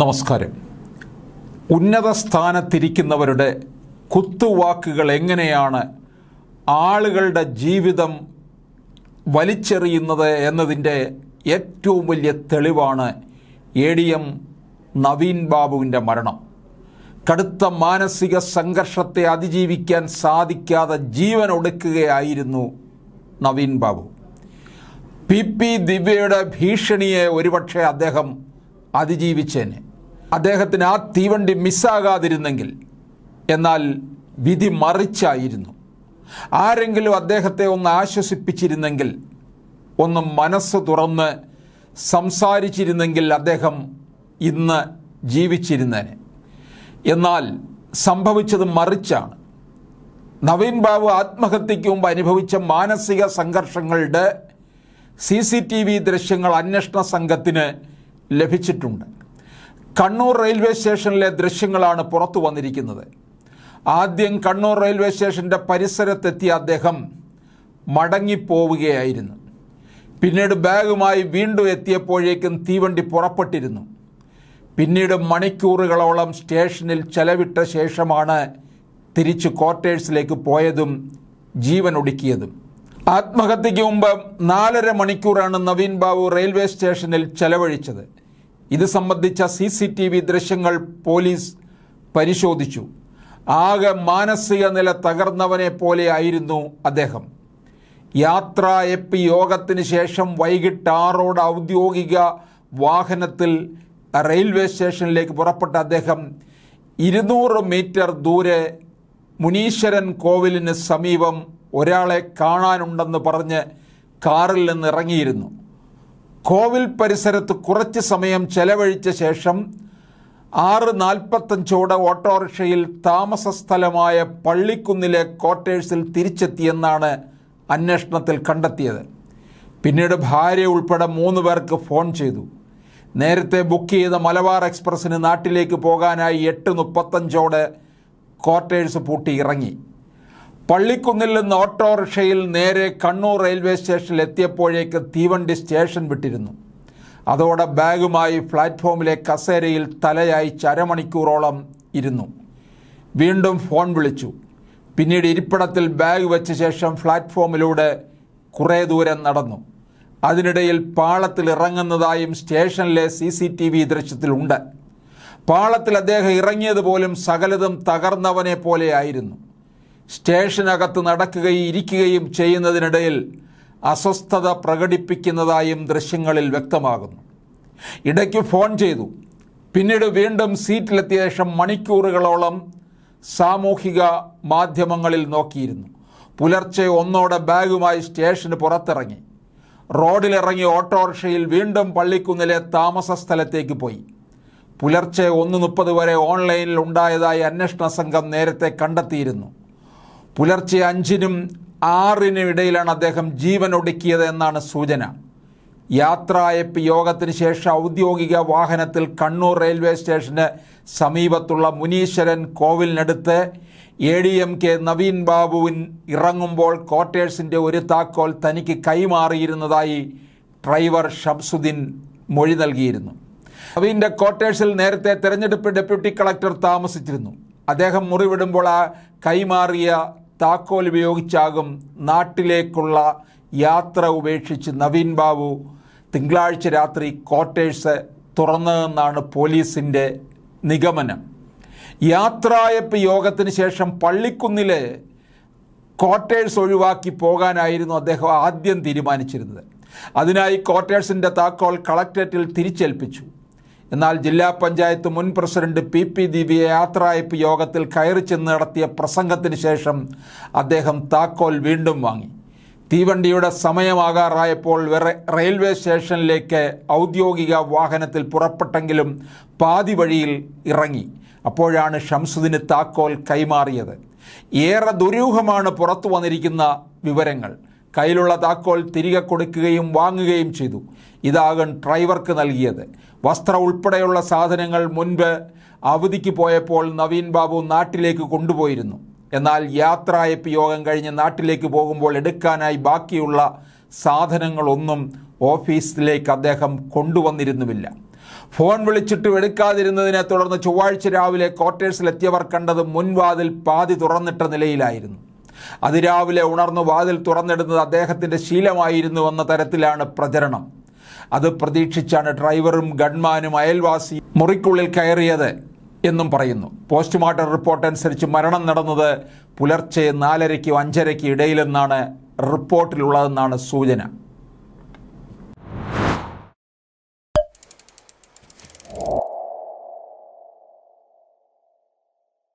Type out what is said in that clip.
നമസ്കാരം ഉന്നത സ്ഥാനത്തിരിക്കുന്നവരുടെ കുത്തുവാക്കുകൾ എങ്ങനെയാണ് ആളുകളുടെ ജീവിതം വലിച്ചെറിയുന്നത് എന്നതിൻ്റെ ഏറ്റവും വലിയ തെളിവാണ് എ ഡി എം നവീൻ ബാബുവിൻ്റെ മരണം കടുത്ത മാനസിക സംഘർഷത്തെ അതിജീവിക്കാൻ സാധിക്കാതെ ജീവൻ ഒടുക്കുകയായിരുന്നു നവീൻ ബാബു പി പി ദിവ്യയുടെ ഭീഷണിയെ ഒരുപക്ഷെ അദ്ദേഹം അതിജീവിച്ചേനെ അദ്ദേഹത്തിന് ആ തീവണ്ടി മിസ്സാകാതിരുന്നെങ്കിൽ എന്നാൽ വിധി മറിച്ചായിരുന്നു ആരെങ്കിലും അദ്ദേഹത്തെ ഒന്ന് ആശ്വസിപ്പിച്ചിരുന്നെങ്കിൽ ഒന്ന് മനസ്സ് തുറന്ന് സംസാരിച്ചിരുന്നെങ്കിൽ അദ്ദേഹം ഇന്ന് ജീവിച്ചിരുന്നേനെ എന്നാൽ സംഭവിച്ചത് മറിച്ചാണ് നവീൻ ബാബു ആത്മഹത്യയ്ക്ക് മുമ്പ് അനുഭവിച്ച മാനസിക സംഘർഷങ്ങളുടെ സി സി ടി വി ദൃശ്യങ്ങൾ അന്വേഷണ സംഘത്തിന് ലഭിച്ചിട്ടുണ്ട് കണ്ണൂർ റെയിൽവേ സ്റ്റേഷനിലെ ദൃശ്യങ്ങളാണ് പുറത്തു വന്നിരിക്കുന്നത് ആദ്യം കണ്ണൂർ റെയിൽവേ സ്റ്റേഷൻ്റെ പരിസരത്തെത്തിയ അദ്ദേഹം മടങ്ങിപ്പോവുകയായിരുന്നു പിന്നീട് ബാഗുമായി വീണ്ടും എത്തിയപ്പോഴേക്കും തീവണ്ടി പുറപ്പെട്ടിരുന്നു പിന്നീട് മണിക്കൂറുകളോളം സ്റ്റേഷനിൽ ചെലവിട്ട ശേഷമാണ് തിരിച്ച് ക്വാർട്ടേഴ്സിലേക്ക് പോയതും ജീവനൊടുക്കിയതും ആത്മഹത്യയ്ക്ക് മുമ്പ് നാലര മണിക്കൂറാണ് നവീൻ ബാബു റെയിൽവേ സ്റ്റേഷനിൽ ചെലവഴിച്ചത് ഇത് സംബന്ധിച്ച സി സി ടി വി ദൃശ്യങ്ങൾ പോലീസ് പരിശോധിച്ചു ആകെ മാനസിക നില തകർന്നവനെ പോലെ ആയിരുന്നു അദ്ദേഹം യാത്ര എപ്പി യോഗത്തിന് ശേഷം വൈകിട്ട് ആറോട് ഔദ്യോഗിക വാഹനത്തിൽ റെയിൽവേ സ്റ്റേഷനിലേക്ക് പുറപ്പെട്ട അദ്ദേഹം ഇരുന്നൂറ് മീറ്റർ ദൂരെ മുനീശ്വരൻ കോവിലിന് സമീപം ഒരാളെ കാണാനുണ്ടെന്ന് പറഞ്ഞ് കാറിൽ നിന്ന് ഇറങ്ങിയിരുന്നു കോവിൽ പരിസരത്ത് കുറച്ച് സമയം ചെലവഴിച്ച ശേഷം ആറ് നാൽപ്പത്തഞ്ചോടെ ഓട്ടോറിക്ഷയിൽ താമസ സ്ഥലമായ പള്ളിക്കുന്നിലെ ക്വാർട്ടേഴ്സിൽ തിരിച്ചെത്തിയെന്നാണ് അന്വേഷണത്തിൽ കണ്ടെത്തിയത് പിന്നീട് ഭാര്യ ഉൾപ്പെടെ മൂന്ന് പേർക്ക് ഫോൺ ചെയ്തു നേരത്തെ ബുക്ക് ചെയ്ത മലബാർ എക്സ്പ്രസ്സിന് നാട്ടിലേക്ക് പോകാനായി എട്ട് മുപ്പത്തഞ്ചോടെ ക്വാർട്ടേഴ്സ് പൂട്ടി ഇറങ്ങി പള്ളിക്കുന്നിൽ നിന്ന് ഓട്ടോറിക്ഷയിൽ നേരെ കണ്ണൂർ റെയിൽവേ സ്റ്റേഷനിൽ എത്തിയപ്പോഴേക്ക് തീവണ്ടി സ്റ്റേഷൻ വിട്ടിരുന്നു അതോടെ ബാഗുമായി പ്ലാറ്റ്ഫോമിലെ കസേരയിൽ തലയായി ചരമണിക്കൂറോളം ഇരുന്നു വീണ്ടും ഫോൺ വിളിച്ചു പിന്നീട് ഇരിപ്പിടത്തിൽ ബാഗ് വെച്ച ശേഷം പ്ലാറ്റ്ഫോമിലൂടെ കുറേ ദൂരം നടന്നു അതിനിടയിൽ പാളത്തിൽ ഇറങ്ങുന്നതായും സ്റ്റേഷനിലെ സി സി ടി വി ദൃശ്യത്തിലുണ്ട് പാളത്തിൽ അദ്ദേഹം ഇറങ്ങിയതുപോലും സകലതും തകർന്നവനെ പോലെയായിരുന്നു സ്റ്റേഷനകത്ത് നടക്കുകയും ഇരിക്കുകയും ചെയ്യുന്നതിനിടയിൽ അസ്വസ്ഥത പ്രകടിപ്പിക്കുന്നതായും ദൃശ്യങ്ങളിൽ വ്യക്തമാകുന്നു ഇടയ്ക്ക് ഫോൺ ചെയ്തു പിന്നീട് വീണ്ടും സീറ്റിലെത്തിയ ശേഷം മണിക്കൂറുകളോളം സാമൂഹിക മാധ്യമങ്ങളിൽ നോക്കിയിരുന്നു പുലർച്ചെ ഒന്നോടെ ബാഗുമായി സ്റ്റേഷന് പുറത്തിറങ്ങി റോഡിലിറങ്ങി ഓട്ടോറിക്ഷയിൽ വീണ്ടും പള്ളിക്കുന്നിലെ താമസ സ്ഥലത്തേക്ക് പോയി പുലർച്ചെ ഒന്ന് മുപ്പത് വരെ ഓൺലൈനിൽ ഉണ്ടായതായി അന്വേഷണ സംഘം നേരത്തെ കണ്ടെത്തിയിരുന്നു പുലർച്ചെ അഞ്ചിനും ആറിനും ഇടയിലാണ് അദ്ദേഹം ഒടുക്കിയത് എന്നാണ് സൂചന യാത്രായപ്പ് യോഗത്തിന് ശേഷം ഔദ്യോഗിക വാഹനത്തിൽ കണ്ണൂർ റെയിൽവേ സ്റ്റേഷന് സമീപത്തുള്ള മുനീശ്വരൻ കോവിലിനടുത്ത് A D M K Naveen ബാബുവിൻ ഇറങ്ങുമ്പോൾ ക്വാർട്ടേഴ്സിൻ്റെ ഒരു താക്കോൽ തനിക്ക് കൈമാറിയിരുന്നതായി ഡ്രൈവർ ഷംസുദ്ദീൻ മൊഴി നൽകിയിരുന്നു നവീൻ്റെ ക്വാർട്ടേഴ്സിൽ നേരത്തെ തെരഞ്ഞെടുപ്പ് ഡെപ്യൂട്ടി കളക്ടർ താമസിച്ചിരുന്നു അദ്ദേഹം മുറിവിടുമ്പോൾ ആ കൈമാറിയ താക്കോൽ ഉപയോഗിച്ചാകും നാട്ടിലേക്കുള്ള യാത്ര ഉപേക്ഷിച്ച് നവീൻ ബാബു തിങ്കളാഴ്ച രാത്രി ക്വാർട്ടേഴ്സ് തുറന്നതെന്നാണ് പോലീസിൻ്റെ നിഗമനം യാത്രായപ്പ് യോഗത്തിന് ശേഷം പള്ളിക്കുന്നിലെ ക്വാർട്ടേഴ്സ് ഒഴിവാക്കി പോകാനായിരുന്നു അദ്ദേഹം ആദ്യം തീരുമാനിച്ചിരുന്നത് അതിനായി ക്വാർട്ടേഴ്സിൻ്റെ താക്കോൽ കളക്ടറേറ്റിൽ തിരിച്ചേൽപ്പിച്ചു എന്നാൽ ജില്ലാ പഞ്ചായത്ത് മുൻ പ്രസിഡന്റ് പി പി ദിവ്യ യാത്രയപ്പ് യോഗത്തിൽ കയറി ചെന്ന് നടത്തിയ പ്രസംഗത്തിന് ശേഷം അദ്ദേഹം താക്കോൽ വീണ്ടും വാങ്ങി തീവണ്ടിയുടെ സമയമാകാറായപ്പോൾ റെയിൽവേ സ്റ്റേഷനിലേക്ക് ഔദ്യോഗിക വാഹനത്തിൽ പുറപ്പെട്ടെങ്കിലും പാതി വഴിയിൽ ഇറങ്ങി അപ്പോഴാണ് ഷംസുദിന് താക്കോൽ കൈമാറിയത് ഏറെ ദുരൂഹമാണ് പുറത്തു വന്നിരിക്കുന്ന വിവരങ്ങൾ കയ്യിലുള്ള താക്കോൽ തിരികെ കൊടുക്കുകയും വാങ്ങുകയും ചെയ്തു ഇതാകും ഡ്രൈവർക്ക് നൽകിയത് വസ്ത്ര ഉൾപ്പെടെയുള്ള സാധനങ്ങൾ മുൻപ് അവധിക്ക് പോയപ്പോൾ നവീൻ ബാബു നാട്ടിലേക്ക് കൊണ്ടുപോയിരുന്നു എന്നാൽ യാത്രായപ്പ് യോഗം കഴിഞ്ഞ് നാട്ടിലേക്ക് പോകുമ്പോൾ എടുക്കാനായി ബാക്കിയുള്ള സാധനങ്ങളൊന്നും ഓഫീസിലേക്ക് അദ്ദേഹം കൊണ്ടുവന്നിരുന്നുമില്ല ഫോൺ വിളിച്ചിട്ട് എടുക്കാതിരുന്നതിനെ തുടർന്ന് ചൊവ്വാഴ്ച രാവിലെ ക്വാർട്ടേഴ്സിലെത്തിയവർ കണ്ടത് മുൻവാതിൽ പാതി തുറന്നിട്ട നിലയിലായിരുന്നു അതിരാവിലെ ഉണർന്നു വാതിൽ തുറന്നിടുന്നത് അദ്ദേഹത്തിൻ്റെ എന്ന തരത്തിലാണ് പ്രചരണം അത് പ്രതീക്ഷിച്ചാണ് ഡ്രൈവറും ഗൺമാനും അയൽവാസി മുറിക്കുള്ളിൽ കയറിയത് എന്നും പറയുന്നു പോസ്റ്റ്മോർട്ടം റിപ്പോർട്ട് അനുസരിച്ച് മരണം നടന്നത് പുലർച്ചെ നാലരയ്ക്കും അഞ്ചരയ്ക്കും ഇടയിലെന്നാണ് റിപ്പോർട്ടിലുള്ളതെന്നാണ് സൂചന